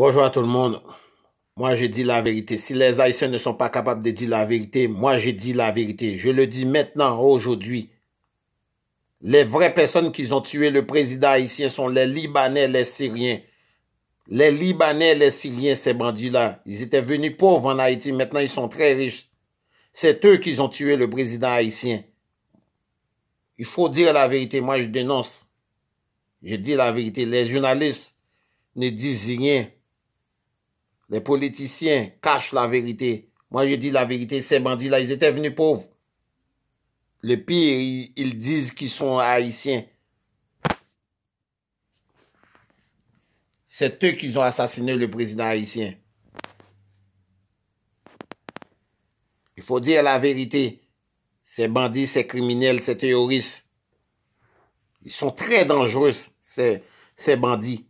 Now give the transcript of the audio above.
Bonjour à tout le monde. Moi, j'ai dit la vérité. Si les Haïtiens ne sont pas capables de dire la vérité, moi, j'ai dit la vérité. Je le dis maintenant, aujourd'hui. Les vraies personnes qui ont tué le président haïtien sont les Libanais, les Syriens. Les Libanais, les Syriens, ces bandits-là, ils étaient venus pauvres en Haïti, maintenant ils sont très riches. C'est eux qui ont tué le président haïtien. Il faut dire la vérité, moi je dénonce. Je dis la vérité, les journalistes ne disent rien. Les politiciens cachent la vérité. Moi, je dis la vérité, ces bandits-là, ils étaient venus pauvres. Le pire, ils, disent qu'ils sont haïtiens. C'est eux qui ont assassiné le président haïtien. Il faut dire la vérité. Ces bandits, ces criminels, ces terroristes, ils sont très dangereux, ces bandits.